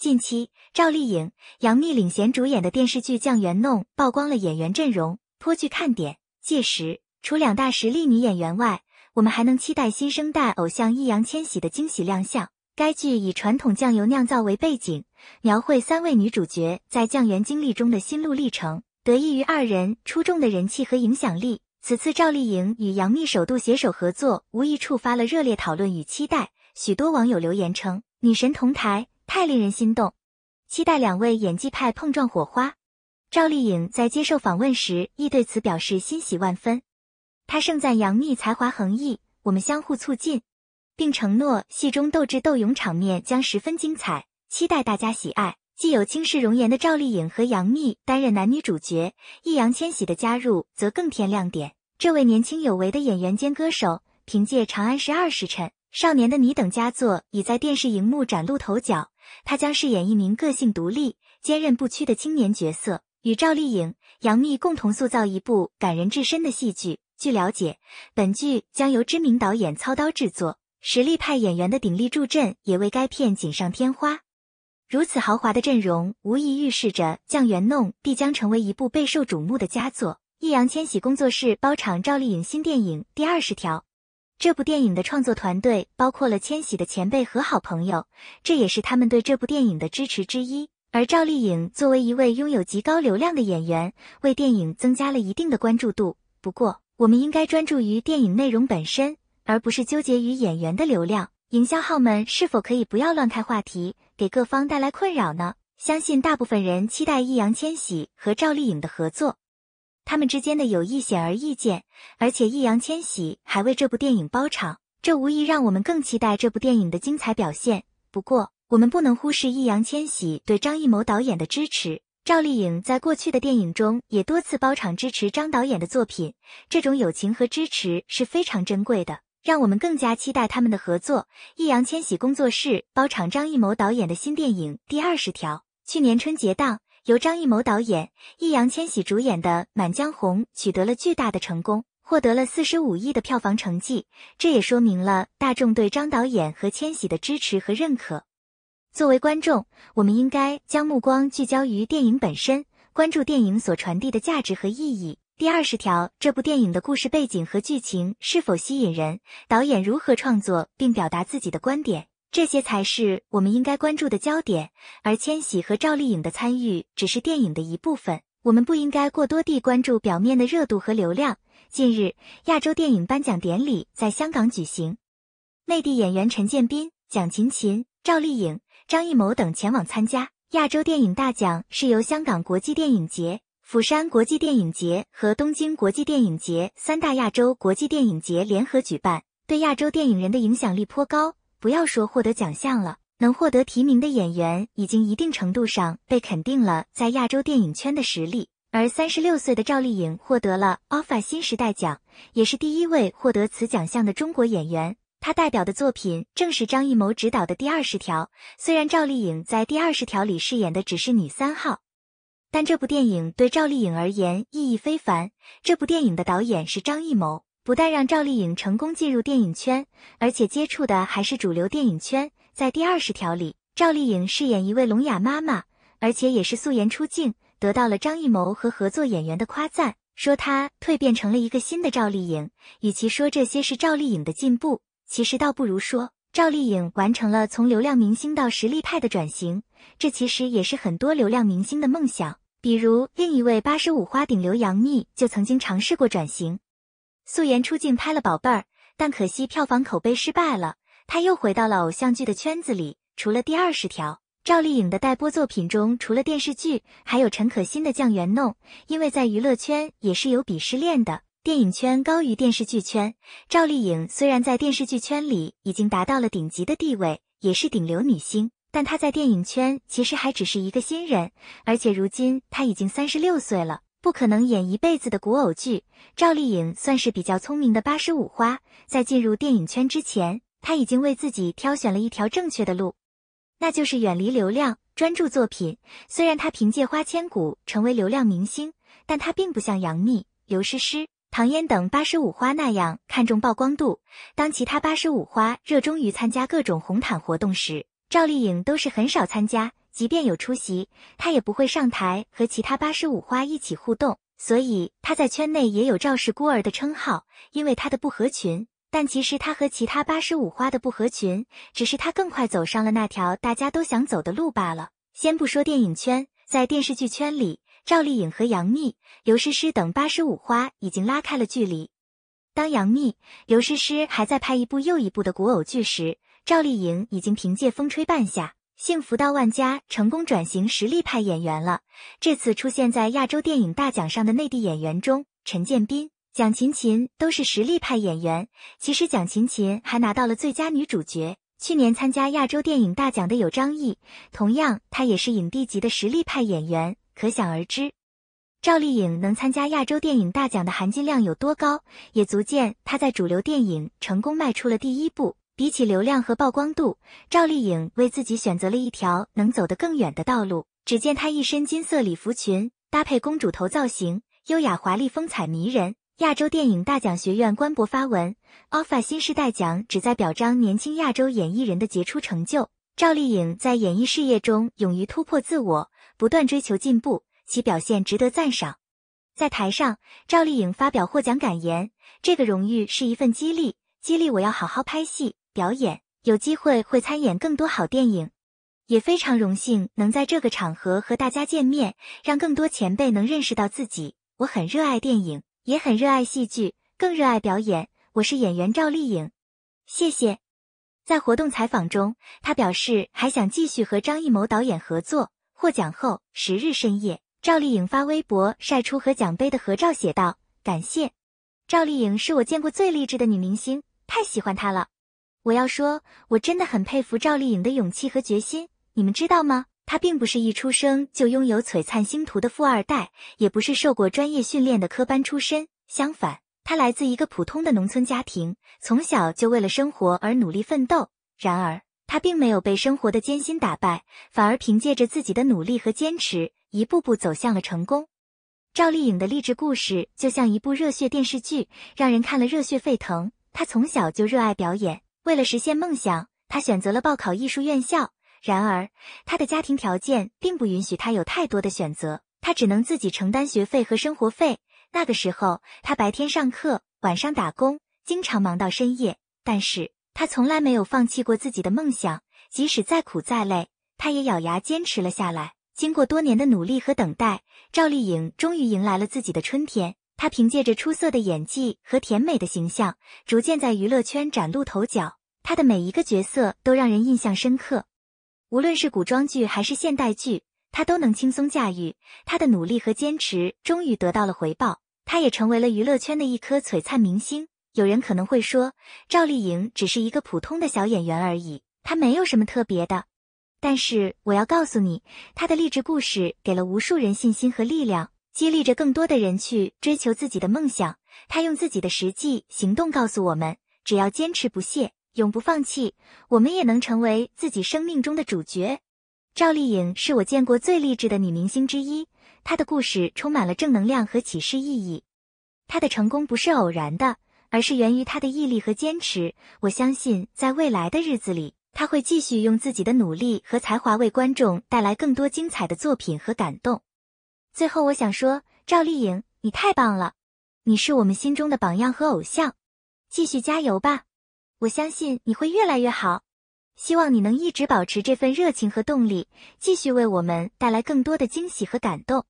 近期，赵丽颖、杨幂领衔主演的电视剧《酱园弄》曝光了演员阵容，颇具看点。届时，除两大实力女演员外，我们还能期待新生代偶像易烊千玺的惊喜亮相。该剧以传统酱油酿造为背景，描绘三位女主角在酱园经历中的心路历程。得益于二人出众的人气和影响力，此次赵丽颖与杨幂首度携手合作，无疑触发了热烈讨论与期待。许多网友留言称：“女神同台。”太令人心动，期待两位演技派碰撞火花。赵丽颖在接受访问时亦对此表示欣喜万分，她盛赞杨幂才华横溢，我们相互促进，并承诺戏中斗智斗勇场面将十分精彩，期待大家喜爱。既有倾世容颜的赵丽颖和杨幂担任男女主角，易烊千玺的加入则更添亮点。这位年轻有为的演员兼歌手，凭借《长安十二时辰》《少年的你》等佳作，已在电视荧幕崭露头角。他将饰演一名个性独立、坚韧不屈的青年角色，与赵丽颖、杨幂共同塑造一部感人至深的戏剧。据了解，本剧将由知名导演操刀制作，实力派演员的鼎力助阵也为该片锦上添花。如此豪华的阵容，无疑预示着《降元弄》必将成为一部备受瞩目的佳作。易烊千玺工作室包场赵丽颖新电影《第二十条》。这部电影的创作团队包括了千玺的前辈和好朋友，这也是他们对这部电影的支持之一。而赵丽颖作为一位拥有极高流量的演员，为电影增加了一定的关注度。不过，我们应该专注于电影内容本身，而不是纠结于演员的流量。营销号们是否可以不要乱开话题，给各方带来困扰呢？相信大部分人期待易烊千玺和赵丽颖的合作。他们之间的友谊显而易见，而且易烊千玺还为这部电影包场，这无疑让我们更期待这部电影的精彩表现。不过，我们不能忽视易烊千玺对张艺谋导演的支持。赵丽颖在过去的电影中也多次包场支持张导演的作品，这种友情和支持是非常珍贵的，让我们更加期待他们的合作。易烊千玺工作室包场张艺谋导演的新电影《第二十条》，去年春节档。由张艺谋导演、易烊千玺主演的《满江红》取得了巨大的成功，获得了四十五亿的票房成绩。这也说明了大众对张导演和千玺的支持和认可。作为观众，我们应该将目光聚焦于电影本身，关注电影所传递的价值和意义。第二十条，这部电影的故事背景和剧情是否吸引人？导演如何创作并表达自己的观点？这些才是我们应该关注的焦点，而千玺和赵丽颖的参与只是电影的一部分。我们不应该过多地关注表面的热度和流量。近日，亚洲电影颁奖典礼在香港举行，内地演员陈建斌、蒋勤勤、赵丽颖、张艺谋等前往参加。亚洲电影大奖是由香港国际电影节、釜山国际电影节和东京国际电影节三大亚洲国际电影节联合举办，对亚洲电影人的影响力颇高。不要说获得奖项了，能获得提名的演员已经一定程度上被肯定了在亚洲电影圈的实力。而三十六岁的赵丽颖获得了 o f a 新时代奖，也是第一位获得此奖项的中国演员。她代表的作品正是张艺谋执导的《第二十条》。虽然赵丽颖在《第二十条》里饰演的只是女三号，但这部电影对赵丽颖而言意义非凡。这部电影的导演是张艺谋。不但让赵丽颖成功进入电影圈，而且接触的还是主流电影圈。在第二十条里，赵丽颖饰演一位聋哑妈妈，而且也是素颜出镜，得到了张艺谋和合作演员的夸赞，说她蜕变成了一个新的赵丽颖。与其说这些是赵丽颖的进步，其实倒不如说赵丽颖完成了从流量明星到实力派的转型。这其实也是很多流量明星的梦想，比如另一位八十五花顶流杨幂就曾经尝试过转型。素颜出镜拍了宝贝儿，但可惜票房口碑失败了，她又回到了偶像剧的圈子里。除了第二十条，赵丽颖的待播作品中除了电视剧，还有陈可辛的《酱园弄》。因为在娱乐圈也是有鄙视链的，电影圈高于电视剧圈。赵丽颖虽然在电视剧圈里已经达到了顶级的地位，也是顶流女星，但她在电影圈其实还只是一个新人，而且如今她已经三十六岁了。不可能演一辈子的古偶剧。赵丽颖算是比较聪明的八十五花，在进入电影圈之前，她已经为自己挑选了一条正确的路，那就是远离流量，专注作品。虽然她凭借《花千骨》成为流量明星，但她并不像杨幂、刘诗诗、唐嫣等八十五花那样看重曝光度。当其他八十五花热衷于参加各种红毯活动时，赵丽颖都是很少参加。即便有出席，他也不会上台和其他八十五花一起互动，所以他在圈内也有“赵氏孤儿”的称号，因为他的不合群。但其实他和其他八十五花的不合群，只是他更快走上了那条大家都想走的路罢了。先不说电影圈，在电视剧圈里，赵丽颖和杨幂、刘诗诗等八十五花已经拉开了距离。当杨幂、刘诗诗还在拍一部又一部的古偶剧时，赵丽颖已经凭借《风吹半夏》。幸福到万家成功转型实力派演员了。这次出现在亚洲电影大奖上的内地演员中，陈建斌、蒋勤勤都是实力派演员。其实蒋勤勤还拿到了最佳女主角。去年参加亚洲电影大奖的有张译，同样她也是影帝级的实力派演员，可想而知，赵丽颖能参加亚洲电影大奖的含金量有多高，也足见她在主流电影成功迈出了第一步。比起流量和曝光度，赵丽颖为自己选择了一条能走得更远的道路。只见她一身金色礼服裙，搭配公主头造型，优雅华丽，风采迷人。亚洲电影大奖学院官博发文：Alpha 新时代奖旨在表彰年轻亚洲演艺人的杰出成就。赵丽颖在演艺事业中勇于突破自我，不断追求进步，其表现值得赞赏。在台上，赵丽颖发表获奖感言：“这个荣誉是一份激励，激励我要好好拍戏。”表演有机会会参演更多好电影，也非常荣幸能在这个场合和大家见面，让更多前辈能认识到自己。我很热爱电影，也很热爱戏剧，更热爱表演。我是演员赵丽颖，谢谢。在活动采访中，他表示还想继续和张艺谋导演合作。获奖后十日深夜，赵丽颖发微博晒出和奖杯的合照，写道：“感谢。”赵丽颖是我见过最励志的女明星，太喜欢她了。我要说，我真的很佩服赵丽颖的勇气和决心。你们知道吗？她并不是一出生就拥有璀璨星途的富二代，也不是受过专业训练的科班出身。相反，她来自一个普通的农村家庭，从小就为了生活而努力奋斗。然而，她并没有被生活的艰辛打败，反而凭借着自己的努力和坚持，一步步走向了成功。赵丽颖的励志故事就像一部热血电视剧，让人看了热血沸腾。她从小就热爱表演。为了实现梦想，他选择了报考艺术院校。然而，他的家庭条件并不允许他有太多的选择，他只能自己承担学费和生活费。那个时候，他白天上课，晚上打工，经常忙到深夜。但是他从来没有放弃过自己的梦想，即使再苦再累，他也咬牙坚持了下来。经过多年的努力和等待，赵丽颖终于迎来了自己的春天。她凭借着出色的演技和甜美的形象，逐渐在娱乐圈崭露头角。她的每一个角色都让人印象深刻，无论是古装剧还是现代剧，她都能轻松驾驭。她的努力和坚持终于得到了回报，她也成为了娱乐圈的一颗璀璨明星。有人可能会说，赵丽颖只是一个普通的小演员而已，她没有什么特别的。但是我要告诉你，她的励志故事给了无数人信心和力量。激励着更多的人去追求自己的梦想。他用自己的实际行动告诉我们，只要坚持不懈，永不放弃，我们也能成为自己生命中的主角。赵丽颖是我见过最励志的女明星之一，她的故事充满了正能量和启示意义。她的成功不是偶然的，而是源于她的毅力和坚持。我相信，在未来的日子里，她会继续用自己的努力和才华为观众带来更多精彩的作品和感动。最后，我想说，赵丽颖，你太棒了！你是我们心中的榜样和偶像，继续加油吧！我相信你会越来越好。希望你能一直保持这份热情和动力，继续为我们带来更多的惊喜和感动。